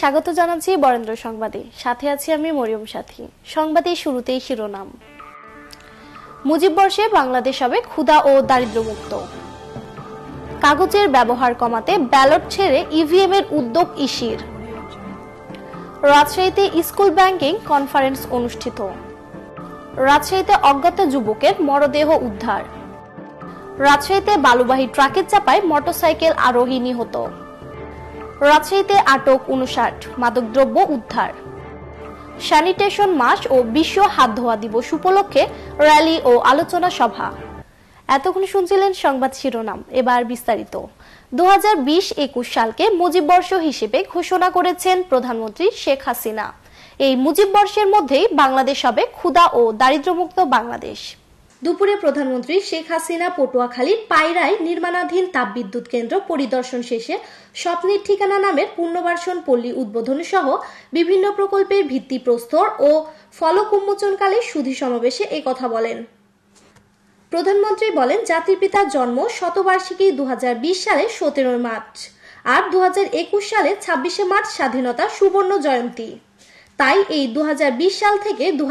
স্বাগত জানাচ্ছি বরেন্দ্র সংবাদে সাথে আছি আমি মরিয়ম সাথী সংবাদে শুরুতেই শিরোনাম মুজিব বর্ষে বাংলাদেশ হবে ক্ষুধা ও দারিদ্র্যমুক্ত কাগজের ব্যবহার কমাতে ব্যালট ছেড়ে ইভিএম e এর উদ্যোগ ইসির রাজশাহীতে স্কুল ব্যাংকিং কনফারেন্স অনুষ্ঠিত রাজশাহীতে অজ্ঞাত যুবকের মরদেহ উদ্ধার রাজশাহীতে বালুবাহী ট্রাকের চাপায় মোটরসাইকেল আরোহী নিহত রাজশাহীতে আটক উনষাট মাদকদ্রব্য উদ্ধার স্যানিটেশন মাস ও বিশ্ব হাত ধোয়া দিবস উপলক্ষে র্যালি ও আলোচনা সভা এতক্ষণ শুনছিলেন সংবাদ শিরোনাম এবার বিস্তারিত দু হাজার সালকে বর্ষ হিসেবে ঘোষণা করেছেন প্রধানমন্ত্রী শেখ হাসিনা এই মুজিব বর্ষের মধ্যেই বাংলাদেশ হবে ক্ষুধা ও দারিদ্রমুক্ত বাংলাদেশ দুপুরে প্রধানমন্ত্রী শেখ হাসিনা পটুয়াখালীর পায়রায় নির্মাণাধীন তাপবিদ্যুৎ কেন্দ্র পরিদর্শন শেষে স্বপ্নের ঠিকানা নামের পুনর্বাসন পল্লী উদ্বোধন সহ বিভিন্ন প্রকল্পের ভিত্তি প্রস্তর ও ফলক উন্মোচনকালে সুধি সমাবেশে কথা বলেন প্রধানমন্ত্রী বলেন জাতির পিতার জন্ম শতবার্ষিকী দু সালে সতেরোই মার্চ আর দু সালে ছাব্বিশে মার্চ স্বাধীনতা সুবর্ণ জয়ন্তী তাই এই দু সাল থেকে দু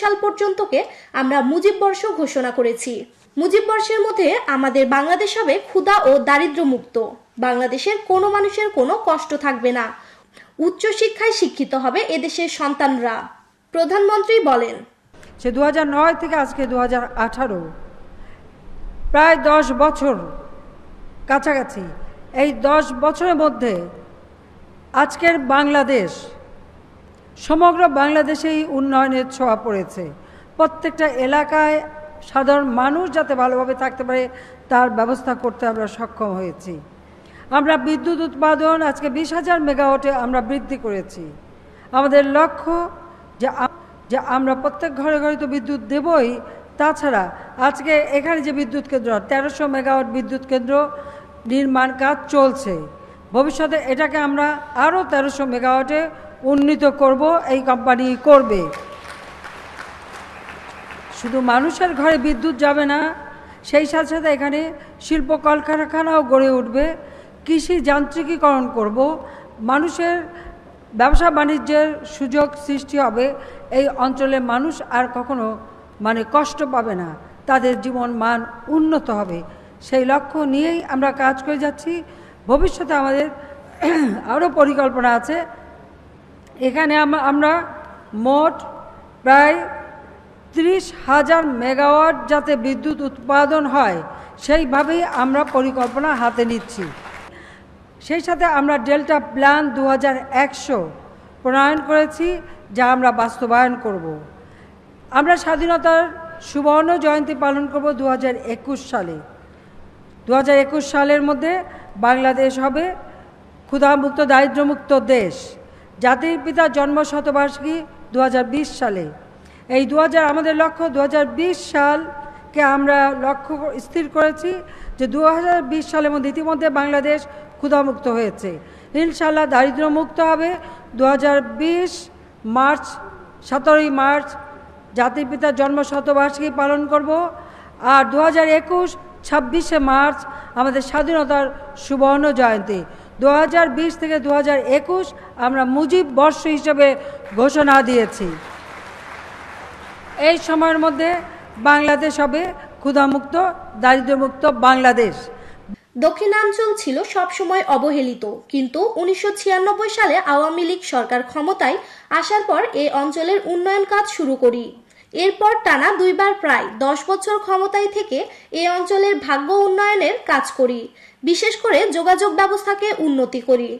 সাল পর্যন্তকে আমরা মুজিব বর্ষ ঘোষণা করেছি মুজিব বর্ষের মধ্যে আমাদের বাংলাদেশ হবে ক্ষুধা ও দারিদ্র মুক্ত বাংলাদেশের কোনো মানুষের কোনো কষ্ট থাকবে না উচ্চ শিক্ষায় শিক্ষিত হবে এদেশের সন্তানরা প্রধানমন্ত্রী বলেন সে দু থেকে আজকে দু প্রায় দশ বছর কাছাকাছি এই দশ বছরের মধ্যে আজকের বাংলাদেশ সমগ্র বাংলাদেশেই উন্নয়নের ছোঁয়া পড়েছে প্রত্যেকটা এলাকায় সাধারণ মানুষ যাতে ভালোভাবে থাকতে পারে তার ব্যবস্থা করতে আমরা সক্ষম হয়েছি আমরা বিদ্যুৎ উৎপাদন আজকে বিশ হাজার মেগাওয়াটে আমরা বৃদ্ধি করেছি আমাদের লক্ষ্য যে যে আমরা প্রত্যেক ঘরে ঘরে তো বিদ্যুৎ দেবই তাছাড়া আজকে এখানে যে বিদ্যুৎ কেন্দ্র তেরোশো মেগাওয়াট বিদ্যুৎ কেন্দ্র নির্মাণ কাজ চলছে ভবিষ্যতে এটাকে আমরা আরও তেরোশো মেগাওয়াটে উন্নীত করব এই কোম্পানি করবে শুধু মানুষের ঘরে বিদ্যুৎ যাবে না সেই সাথে সাথে এখানে শিল্প কলকারখানাও গড়ে উঠবে কৃষি যান্ত্রিকীকরণ করব মানুষের ব্যবসা বাণিজ্যের সুযোগ সৃষ্টি হবে এই অঞ্চলে মানুষ আর কখনো মানে কষ্ট পাবে না তাদের জীবন মান উন্নত হবে সেই লক্ষ্য নিয়েই আমরা কাজ করে যাচ্ছি ভবিষ্যতে আমাদের আরও পরিকল্পনা আছে এখানে আমরা মোট প্রায় ত্রিশ হাজার মেগাওয়াট যাতে বিদ্যুৎ উৎপাদন হয় সেইভাবেই আমরা পরিকল্পনা হাতে নিচ্ছি সেই সাথে আমরা ডেল্টা প্ল্যান দু প্রণয়ন করেছি যা আমরা বাস্তবায়ন করব। আমরা স্বাধীনতার সুবর্ণ জয়ন্তী পালন করব দু সালে দু সালের মধ্যে বাংলাদেশ হবে ক্ষুধামুক্ত দারিদ্রমুক্ত দেশ জাতির পিতা জন্ম শতবার্ষিকী দু সালে এই দু আমাদের লক্ষ্য দু সালকে আমরা লক্ষ্য স্থির করেছি যে দু সালের মধ্যে ইতিমধ্যে বাংলাদেশ ক্ষুধামুক্ত হয়েছে ইনশাল্লাহ দারিদ্র্যমুক্ত হবে দু মার্চ সতেরোই মার্চ জাতির পিতার জন্ম শতবার্ষিকী পালন করব আর দু হাজার একুশ ছাব্বিশে মার্চ আমাদের স্বাধীনতার সুবর্ণ জয়ন্তী দু থেকে দু আমরা মুজিব বর্ষ হিসেবে ঘোষণা দিয়েছি এই সময়ের মধ্যে বাংলাদেশ হবে ক্ষুধামুক্ত দারিদ্রমুক্ত বাংলাদেশ দক্ষিণাঞ্চল ছিল সবসময় অবহেলিত কিন্তু উনিশশো সালে আওয়ামী লীগ সরকার ক্ষমতায় আসার পর এই অঞ্চলের উন্নয়ন কাজ শুরু করি এরপর টানা দুইবার প্রায় দশ বছর ক্ষমতায় থেকে এই অঞ্চলের ভাগ্য উন্নয়নের কাজ করি বিশেষ করে যোগাযোগ ব্যবস্থাকে উন্নতি করি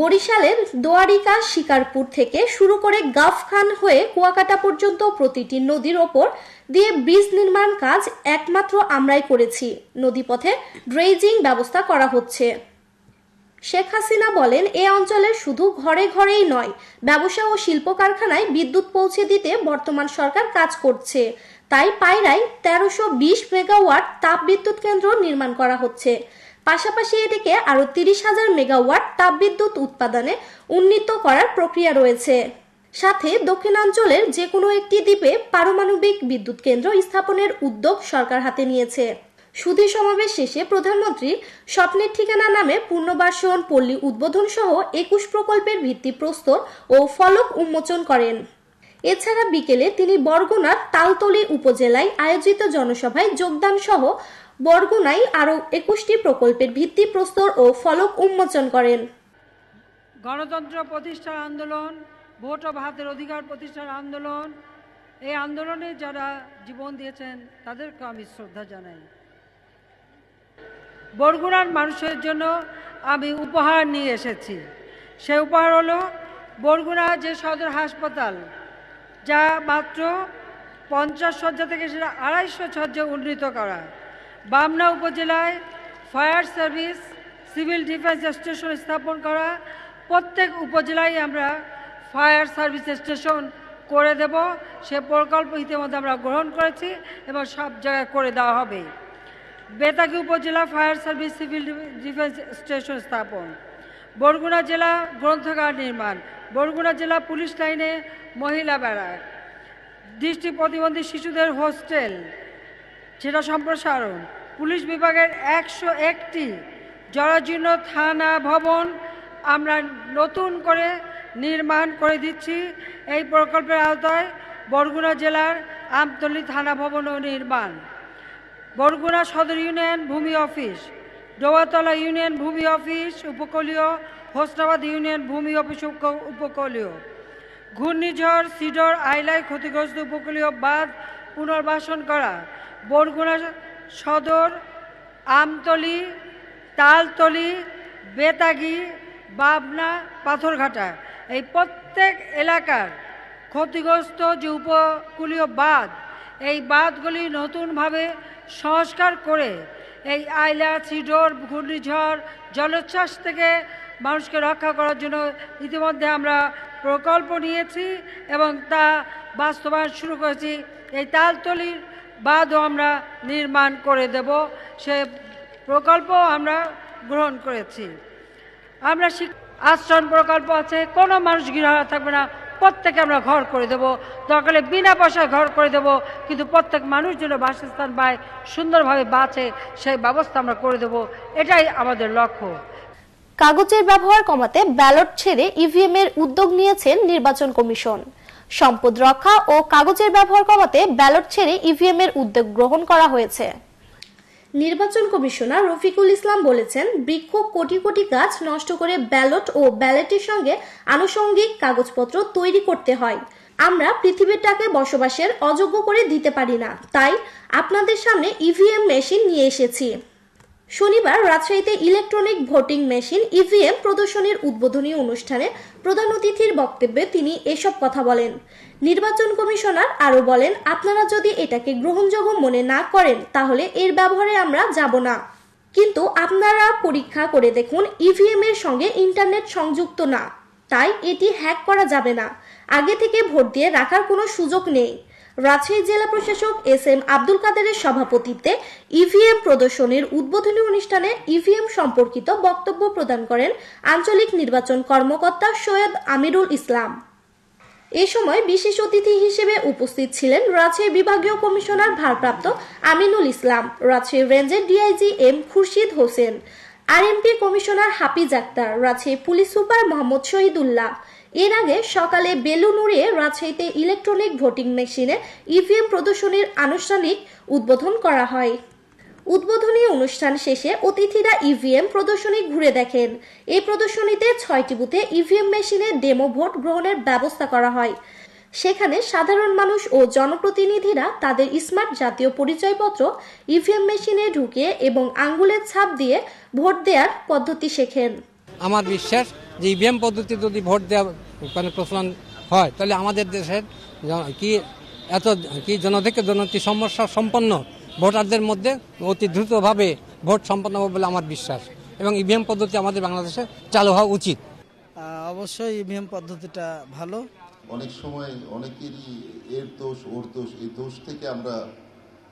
বরিশালের দোয়ারিকা শিকারপুর থেকে শুরু করে গাফখান হয়ে কুয়াকাটা পর্যন্ত প্রতিটি নদীর ওপর দিয়ে ব্রিজ নির্মাণ কাজ একমাত্র আমরাই করেছি নদীপথে ড্রেজিং ব্যবস্থা করা হচ্ছে শেখ হাসিনা বলেন এ অঞ্চলের শুধু ঘরে ঘরেই নয় ব্যবসা ও শিল্প কারখানায় বিদ্যুৎ পৌঁছে দিতে বর্তমান সরকার কাজ করছে তাই পায়রায় তেরোশো বিশ মেগাওয়াট তাপবিদ্যুৎ কেন্দ্র নির্মাণ করা হচ্ছে পাশাপাশি এটিকে আরও তিরিশ হাজার মেগাওয়াট তাপবিদ্যুৎ উৎপাদনে উন্নীত করার প্রক্রিয়া রয়েছে সাথে দক্ষিণাঞ্চলের যে কোনো একটি দ্বীপে পারমাণবিক বিদ্যুৎ কেন্দ্র স্থাপনের উদ্যোগ সরকার হাতে নিয়েছে সুধী সমাবেশ শেষে প্রধানমন্ত্রী স্বপ্নের ঠিকানা নামে পূর্ণবাসন পল্লী উদ্বোধন সহ একুশ প্রকল্পের ভিত্তি প্রস্তর ও ফলক উন্মোচন করেন এছাড়া বিকেলে তিনি বরগুনার তালতলি উপজেলায় আয়োজিত জনসভায় যোগদান সহ বরগুনায় আরও একুশটি প্রকল্পের ভিত্তি প্রস্তর ও ফলক উন্মোচন করেন গণতন্ত্র প্রতিষ্ঠার আন্দোলন ভোট ও ভাতের অধিকার প্রতিষ্ঠার আন্দোলন এই আন্দোলনে যারা জীবন দিয়েছেন তাদেরকে আমি শ্রদ্ধা জানাই বরগুনার মানুষের জন্য আমি উপহার নিয়ে এসেছি সে উপহার হলো বরগুনা যে সদর হাসপাতাল যা মাত্র পঞ্চাশ শয্যা থেকে সেটা আড়াইশো শয্যা উন্নীত করা বামনা উপজেলায় fire service civil defence station স্থাপন করা প্রত্যেক উপজেলায় আমরা ফায়ার সার্ভিস স্টেশন করে দেব সে প্রকল্প ইতিমধ্যে আমরা গ্রহণ করেছি এবং সব জায়গায় করে দেওয়া হবে বেতাকি উপজেলা fire service civil defence station স্থাপন বরগুনা জেলা গ্রন্থাগার নির্মাণ বরগুনা জেলা পুলিশ লাইনে মহিলা বেড়া দৃষ্টি প্রতিবন্ধী শিশুদের হোস্টেল সেটা সম্প্রসারণ পুলিশ বিভাগের একশো একটি জরাজীর্ণ থানা ভবন আমরা নতুন করে নির্মাণ করে দিচ্ছি এই প্রকল্পের আওতায় বরগুনা জেলার আমতলী থানা ভবন ও নির্মাণ বরগুনা সদর ইউনিয়ন ভূমি অফিস ডোয়াতলা ইউনিয়ন ভূমি অফিস উপকূলীয় হোসনাবাদ ইউনিয়ন ভূমি অফিস উপকূলীয় ঘূর্ণিঝড় সিডর আইলায় ক্ষতিগ্রস্ত উপকূলীয় বাঁধ পুনর্বাসন করা বরগুনা সদর আমতলি তালতলি বেতাগি বাবনা পাথরঘাটা এই প্রত্যেক এলাকার ক্ষতিগ্রস্ত যে উপকূলীয় বাঁধ এই বাঁধগুলি নতুনভাবে সংস্কার করে এই আইলা সিডোর ঘূর্ণিঝড় জলোচ্ছ্বাস থেকে মানুষকে রক্ষা করার জন্য ইতিমধ্যে আমরা প্রকল্প নিয়েছি এবং তা বাস্তবায়ন শুরু করেছি এই তালতলির বাঁধও আমরা নির্মাণ করে দেব সে প্রকল্প আমরা গ্রহণ করেছি আমরা আশ্রম প্রকল্প আছে কোনো মানুষ গৃহ থাকবে না প্রত্যেকে আমরা ঘর করে দেব দরকারে বিনা পয়সায় ঘর করে দেব কিন্তু প্রত্যেক মানুষ যেন বাসস্থান পায় সুন্দরভাবে বাঁচে সেই ব্যবস্থা আমরা করে দেব এটাই আমাদের লক্ষ্য কাগজের ব্যবহার কমাতে ব্যালট ছেড়ে ইভিএম e এর উদ্যোগ নিয়েছেন নির্বাচন কমিশন সম্পদ রক্ষা ও কাগজের ব্যবহার কমাতে ব্যালট ছেড়ে ইভিএম e এর উদ্যোগ গ্রহণ করা হয়েছে নির্বাচন কমিশনার রফিকুল ইসলাম বলেছেন বৃক্ষ কোটি কোটি গাছ নষ্ট করে ব্যালট ও ব্যালটের সঙ্গে আনুষঙ্গিক কাগজপত্র তৈরি করতে হয় আমরা পৃথিবীটাকে বসবাসের অযোগ্য করে দিতে পারি না তাই আপনাদের সামনে ইভিএম e মেশিন নিয়ে এসেছি শনিবার রাজশাহীতে ইলেকট্রনিক ভোটিং মেশিন ইভিএম প্রদর্শনীর উদ্বোধনী অনুষ্ঠানে প্রধান অতিথির বক্তব্যে তিনি এসব কথা বলেন নির্বাচন কমিশনার আরও বলেন আপনারা যদি এটাকে গ্রহণযোগ্য মনে না করেন তাহলে এর ব্যবহারে আমরা যাব না কিন্তু আপনারা পরীক্ষা করে দেখুন ইভিএম এর সঙ্গে ইন্টারনেট সংযুক্ত না তাই এটি হ্যাক করা যাবে না আগে থেকে ভোট দিয়ে রাখার কোনো সুযোগ নেই রাজশাহী জেলা প্রশাসক এস এম আব্দুল কাদেরের সভাপতিত্বে ইভিএম প্রদর্শনীর উদ্বোধনী অনুষ্ঠানে ইভিএম সম্পর্কিত বক্তব্য প্রদান করেন আঞ্চলিক নির্বাচন কর্মকর্তা সৈয়দ আমিরুল ইসলাম এ সময় বিশেষ অতিথি হিসেবে উপস্থিত ছিলেন রাজশাহী বিভাগীয় কমিশনার ভারপ্রাপ্ত আমিনুল ইসলাম রাজশাহী রেঞ্জের DIG M Khurshid Hossain RMP commissioner Hafiz Akhtar Rajshahi police super Mohammad Shahidullah এর আগে সকালে বেলুন উড়িয়ে রাজশাহীতে ইলেকট্রনিক ভোটিং মেশিনে ইভিএম প্রদর্শনীর আনুষ্ঠানিক উদ্বোধন করা হয় উদ্বোধনী অনুষ্ঠান শেষে অতিথিরা ইভিএম প্রদর্শনী ঘুরে দেখেন এই প্রদর্শনীতে ছয়টি বুথে ইভিএম মেশিনে ডেমো ভোট গ্রহণের ব্যবস্থা করা হয় সেখানে সাধারণ মানুষ ও জনপ্রতিনিধিরা তাদের স্মার্ট জাতীয় পরিচয়পত্র ইভিএম মেশিনে ঢুকে এবং আঙ্গুলের ছাপ দিয়ে ভোট দেওয়ার পদ্ধতি শেখেন আমার বিশ্বাস যে ইভিএম পদ্ধতি যদি ভোট দেওয়া মানে প্রচলন হয় তাহলে আমাদের দেশের কি এত কি থেকে জনতি সমস্যা সম্পন্ন ভোটারদের মধ্যে অতি দ্রুতভাবে ভোট সম্পন্ন হবে বলে আমার বিশ্বাস এবং ইভিএম পদ্ধতি আমাদের বাংলাদেশে চালু হওয়া উচিত অবশ্যই ইভিএম পদ্ধতিটা ভালো অনেক সময় অনেকেরই এর দোষ ওর দোষ এই দোষ থেকে আমরা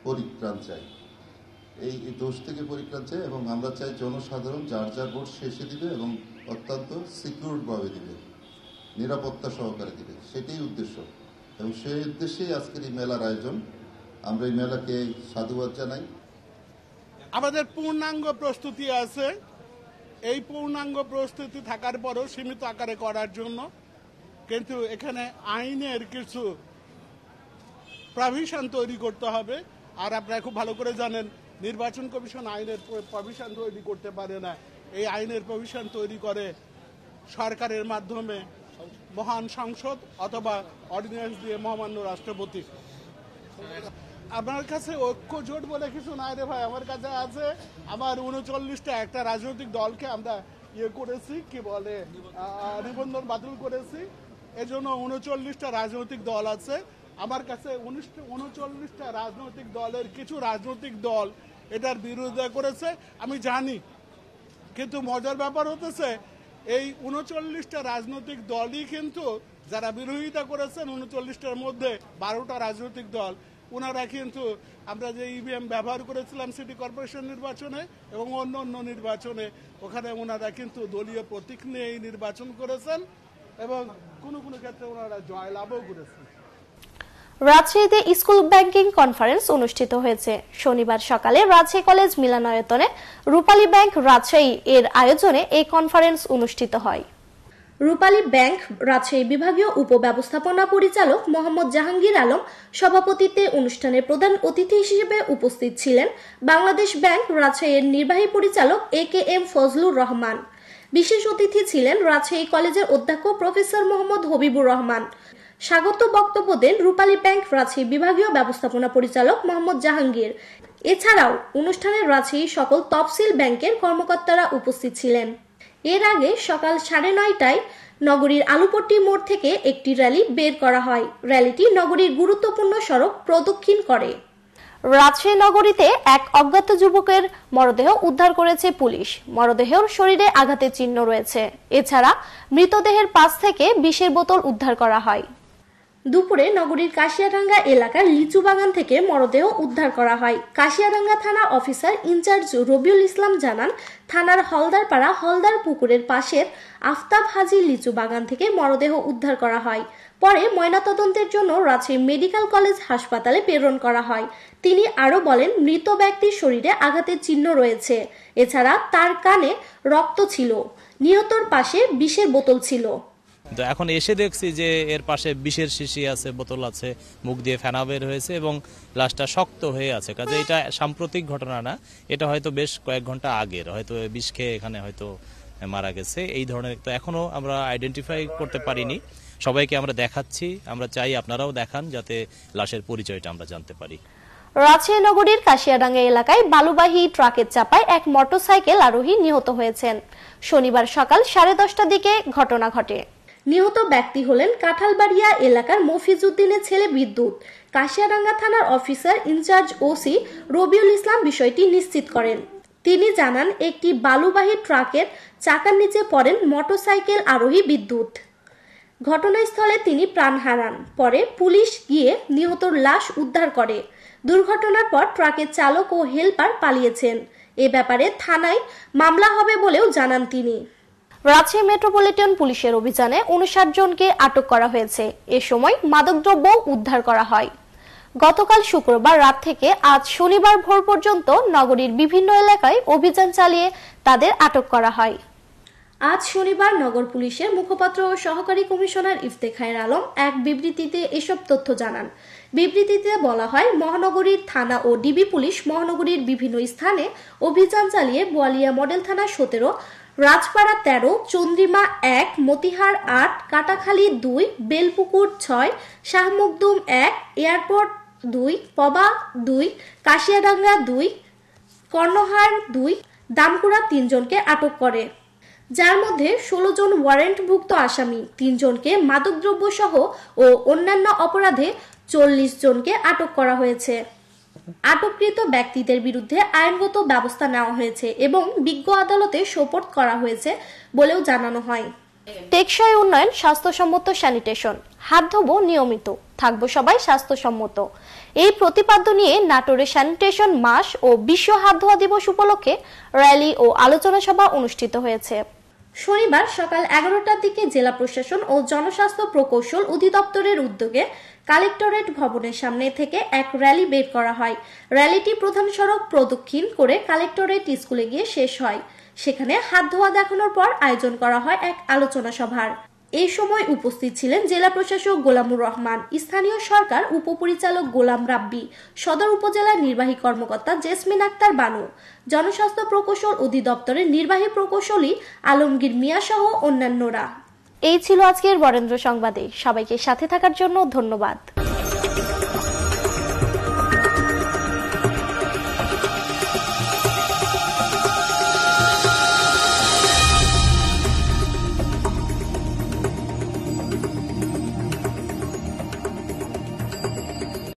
পরিত্রাণ চাই এই দোষ থেকে পরীক্ষা চাই এবং আমরা চাই জনসাধারণ যার যার ভোট শেষে দিবে এবং অত্যন্ত সিকিউরভাবে দিবে নিরাপত্তা সহকারে দিবে সেটাই উদ্দেশ্য এবং সেই উদ্দেশ্যেই আজকের এই মেলার আয়োজন আমরা এই মেলাকে সাধুবাদ জানাই আমাদের পূর্ণাঙ্গ প্রস্তুতি আছে এই পূর্ণাঙ্গ প্রস্তুতি থাকার পরও সীমিত আকারে করার জন্য কিন্তু এখানে আইনের কিছু প্রাভিশন তৈরি করতে হবে আর আপনারা খুব ভালো করে জানেন নির্বাচন কমিশন আইনের প্রভিশন তৈরি করতে পারে না এই আইনের প্রভিশন তৈরি করে সরকারের মাধ্যমে মহান সংসদ অথবা অর্ডিন্যান্স দিয়ে মহামান্য রাষ্ট্রপতি আপনার কাছে ঐক্য জোট বলে কিছু নাই রে ভাই আমার কাছে আছে আমার উনচল্লিশটা একটা রাজনৈতিক দলকে আমরা ইয়ে করেছি কি বলে নিবন্ধন বাতিল করেছি এজন্য উনচল্লিশটা রাজনৈতিক দল আছে আমার কাছে উনচল্লিশটা রাজনৈতিক দলের কিছু রাজনৈতিক দল এটার বিরোধিতা করেছে আমি জানি কিন্তু মজার ব্যাপার হতেছে এই উনচল্লিশটা রাজনৈতিক দলই কিন্তু যারা বিরোধিতা করেছেন উনচল্লিশটার মধ্যে বারোটা রাজনৈতিক দল ওনারা কিন্তু আমরা যে ইভিএম e ব্যবহার করেছিলাম সিটি কর্পোরেশন নির্বাচনে এবং অন্য অন্য নির্বাচনে ওখানে ওনারা কিন্তু দলীয় প্রতীক নিয়ে এই নির্বাচন করেছেন এবং কোনো কোনো ক্ষেত্রে ওনারা জয়লাভও করেছেন রাজশাহীতে স্কুল ব্যাংকিং কনফারেন্স অনুষ্ঠিত হয়েছে শনিবার সকালে রাজশাহী কলেজ মিলনায়তনে রূপালী ব্যাংক রাজশাহী এর আয়োজনে এই কনফারেন্স অনুষ্ঠিত হয় রূপালী ব্যাংক রাজশাহী বিভাগীয় উপব্যবস্থাপনা পরিচালক মোহাম্মদ জাহাঙ্গীর আলম সভাপতিতে অনুষ্ঠানের প্রধান অতিথি হিসেবে উপস্থিত ছিলেন বাংলাদেশ ব্যাংক রাজশাহীর নির্বাহী পরিচালক A K M Fazlur Rahman বিশেষ অতিথি ছিলেন রাজশাহী কলেজের অধ্যক্ষ প্রফেসর মোহাম্মদ হবিবুর রহমান স্বাগত বক্তব্য দেন রূপালী ব্যাংক রাঁচি বিভাগীয় ব্যবস্থাপনা পরিচালক মোহাম্মদ জাহাঙ্গীর এছাড়াও অনুষ্ঠানে রাঁচি সকল তফসিল ব্যাংকের কর্মকর্তারা উপস্থিত ছিলেন এর আগে সকাল সাড়ে নয়টায় নগরীর আলুপট্টি মোড় থেকে একটি র্যালি বের করা হয় র্যালিটি নগরীর গুরুত্বপূর্ণ সড়ক প্রদক্ষিণ করে রাজশাহী নগরীতে এক অজ্ঞাত যুবকের মরদেহ উদ্ধার করেছে পুলিশ মরদেহের শরীরে আঘাতের চিহ্ন রয়েছে এছাড়া মৃতদেহের পাশ থেকে বিষের বোতল উদ্ধার করা হয় দুপুরে নগরীর কাশিয়াডাঙ্গা এলাকার লিচু বাগান থেকে মরদেহ উদ্ধার করা হয় কাশিয়াডাঙ্গা থানা অফিসার ইনচার্জ রবিউল ইসলাম জানান থানার হলদারপাড়া হলদার পুকুরের পাশের আফতাব হাজি লিচু বাগান থেকে মরদেহ উদ্ধার করা হয় পরে ময়নাতদন্তের জন্য রাজশাহী মেডিকেল কলেজ হাসপাতালে প্রেরণ করা হয় তিনি আরও বলেন মৃত ব্যক্তির শরীরে আঘাতের চিহ্ন রয়েছে এছাড়া তার কানে রক্ত ছিল নিহতর পাশে বিষের বোতল ছিল তো এখন এসে দেখছি যে এর পাশে বিষের শিশি আছে বোতল আছে মুখ দিয়ে ফেনা বের হয়েছে এবং লাশটা শক্ত হয়ে আছে কাজে এটা সাম্প্রতিক ঘটনা না এটা হয়তো বেশ কয়েক ঘন্টা আগের হয়তো বিষ খেয়ে এখানে হয়তো মারা গেছে এই ধরনের তো এখনও আমরা আইডেন্টিফাই করতে পারিনি সবাইকে আমরা দেখাচ্ছি আমরা চাই আপনারাও দেখান যাতে লাশের পরিচয়টা আমরা জানতে পারি রাজশাহী নগরীর কাশিয়াডাঙ্গা এলাকায় বালুবাহী ট্রাকের চাপায় এক মোটরসাইকেল আরোহী নিহত হয়েছেন শনিবার সকাল সাড়ে দশটার দিকে ঘটনা ঘটে নিহত ব্যক্তি হলেন কাঁঠালবাড়িয়া এলাকার মফিজুদ্দিনের ছেলে বিদ্যুৎ কাশিয়ারাঙ্গা থানার officer in charge OC Robiul Islam বিষয়টি নিশ্চিত করেন তিনি জানান একটি বালুবাহী ট্রাকের চাকার নিচে পড়েন মোটরসাইকেল আরোহী বিদ্যুৎ ঘটনাস্থলে তিনি প্রাণ হারান পরে পুলিশ গিয়ে নিহতর লাশ উদ্ধার করে দুর্ঘটনার পর ট্রাকের চালক ও হেলপার পালিয়েছেন এ ব্যাপারে থানায় মামলা হবে বলেও জানান তিনি রাজশাহী মেট্রোপলিটন পুলিশের অভিযানে উনষাট জনকে আটক করা হয়েছে এ সময় মাদকদ্রব্য উদ্ধার করা হয় গতকাল শুক্রবার রাত থেকে আজ শনিবার ভোর পর্যন্ত নগরীর বিভিন্ন এলাকায় অভিযান চালিয়ে তাদের আটক করা হয় আজ শনিবার নগর পুলিশের মুখপাত্র ও সহকারী কমিশনার ইফতেখায়ের আলম এক বিবৃতিতে এসব তথ্য জানান বিবৃতিতে বলা হয় মহানগরীর থানা ও ডিবি পুলিশ মহানগরীর বিভিন্ন স্থানে অভিযান চালিয়ে বোয়ালিয়া মডেল থানা সতেরো রাজপাড়া তেরো চন্দ্রিমা এক মতিহার আট কাটাখালী দুই বেলপুকুর ছয় শাহমুকদুম এক এয়ারপোর্ট দুই পবা দুই কাশিয়াডাঙ্গা দুই কর্ণহার দুই দামকুড়া তিনজনকে আটক করে যার মধ্যে ষোলো জন ওয়ারেন্টভুক্ত আসামি তিনজনকে মাদকদ্রব্য সহ ও অন্যান্য অপরাধে চল্লিশ জনকে আটক করা হয়েছে আটককৃত ব্যক্তিদের বিরুদ্ধে আইনগত ব্যবস্থা নেওয়া হয়েছে এবং বিজ্ঞ আদালতে সোপর্ট করা হয়েছে বলেও জানানো হয় টেকসই উন্নয়ন স্বাস্থ্যসম্মত স্যানিটেশন হাত ধোবো নিয়মিত থাকবো সবাই স্বাস্থ্যসম্মত এই প্রতিপাদ্য নিয়ে নাটোরে স্যানিটেশন মাস ও বিশ্ব হাত ধোয়া দিবস উপলক্ষে র্যালি ও আলোচনা সভা অনুষ্ঠিত হয়েছে শনিবার সকাল এগারোটার দিকে জেলা প্রশাসন ও জনস্বাস্থ্য প্রকৌশল অধিদপ্তরের উদ্যোগে কালেক্টরেট ভবনের সামনে থেকে এক র্যালি বের করা হয় র্যালিটি প্রধান সড়ক প্রদক্ষিণ করে কালেক্টরেট স্কুলে গিয়ে শেষ হয় সেখানে হাত ধোয়া দেখানোর পর আয়োজন করা হয় এক আলোচনা সভার এ সময় উপস্থিত ছিলেন জেলা প্রশাসক গোলামুর রহমান স্থানীয় সরকার উপপরিচালক গোলাম রাব্বি সদর উপজেলার নির্বাহী কর্মকর্তা জেসমিন আক্তার বানু জনস্বাস্থ্য প্রকৌশল অধিদপ্তরের নির্বাহী প্রকৌশলী আলমগীর মিয়া সহ অন্যান্যরা এই ছিল আজকের বরেন্দ্র সংবাদে সবাইকে সাথে থাকার জন্য ধন্যবাদ